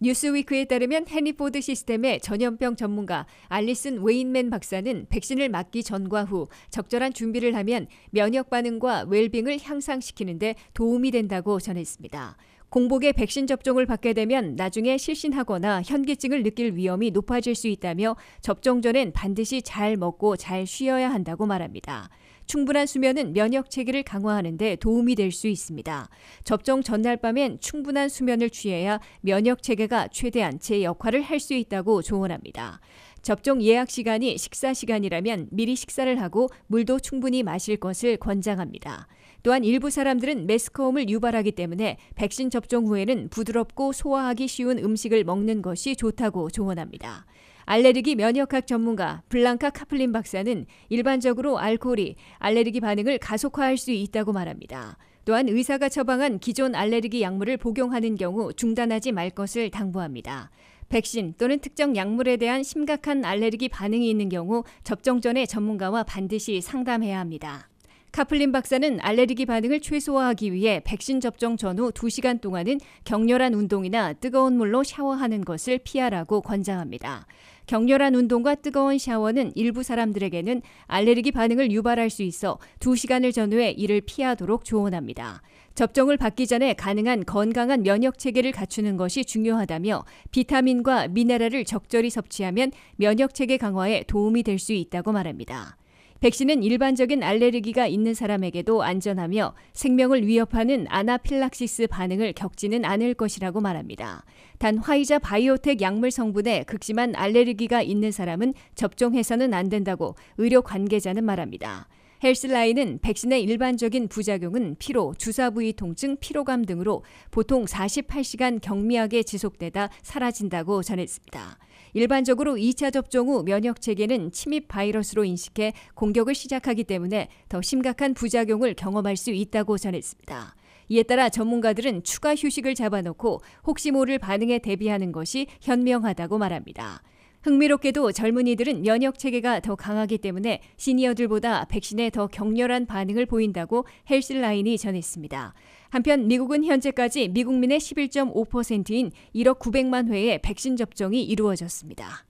뉴스위크에 따르면 헤니포드 시스템의 전염병 전문가 알리슨 웨인맨 박사는 백신을 맞기 전과 후 적절한 준비를 하면 면역 반응과 웰빙을 향상시키는데 도움이 된다고 전했습니다. 공복에 백신 접종을 받게 되면 나중에 실신하거나 현기증을 느낄 위험이 높아질 수 있다며 접종 전엔 반드시 잘 먹고 잘 쉬어야 한다고 말합니다. 충분한 수면은 면역 체계를 강화하는 데 도움이 될 수 있습니다. 접종 전날 밤엔 충분한 수면을 취해야 면역 체계가 최대한 제 역할을 할 수 있다고 조언합니다. 접종 예약 시간이 식사 시간이라면 미리 식사를 하고 물도 충분히 마실 것을 권장합니다. 또한 일부 사람들은 메스꺼움을 유발하기 때문에 백신 접종 후에는 부드럽고 소화하기 쉬운 음식을 먹는 것이 좋다고 조언합니다. 알레르기 면역학 전문가 블랑카 카플린 박사는 일반적으로 알코올이 알레르기 반응을 가속화할 수 있다고 말합니다. 또한 의사가 처방한 기존 알레르기 약물을 복용하는 경우 중단하지 말 것을 당부합니다. 백신 또는 특정 약물에 대한 심각한 알레르기 반응이 있는 경우 접종 전에 전문가와 반드시 상담해야 합니다. 카플린 박사는 알레르기 반응을 최소화하기 위해 백신 접종 전후 2시간 동안은 격렬한 운동이나 뜨거운 물로 샤워하는 것을 피하라고 권장합니다. 격렬한 운동과 뜨거운 샤워는 일부 사람들에게는 알레르기 반응을 유발할 수 있어 2시간을 전후에 이를 피하도록 조언합니다. 접종을 받기 전에 가능한 건강한 면역 체계를 갖추는 것이 중요하다며 비타민과 미네랄을 적절히 섭취하면 면역 체계 강화에 도움이 될 수 있다고 말합니다. 백신은 일반적인 알레르기가 있는 사람에게도 안전하며 생명을 위협하는 아나필락시스 반응을 겪지는 않을 것이라고 말합니다. 단 화이자 바이오텍 약물 성분에 극심한 알레르기가 있는 사람은 접종해서는 안 된다고 의료 관계자는 말합니다. 헬스라인은 백신의 일반적인 부작용은 피로, 주사 부위 통증, 피로감 등으로 보통 48시간 경미하게 지속되다 사라진다고 전했습니다. 일반적으로 2차 접종 후 면역 체계는 침입 바이러스로 인식해 공격을 시작하기 때문에 더 심각한 부작용을 경험할 수 있다고 전했습니다. 이에 따라 전문가들은 추가 휴식을 잡아놓고 혹시 모를 반응에 대비하는 것이 현명하다고 말합니다. 흥미롭게도 젊은이들은 면역 체계가 더 강하기 때문에 시니어들보다 백신에 더 격렬한 반응을 보인다고 헬스라인이 전했습니다. 한편 미국은 현재까지 미국민의 11.5%인 1억 900만 회의 백신 접종이 이루어졌습니다.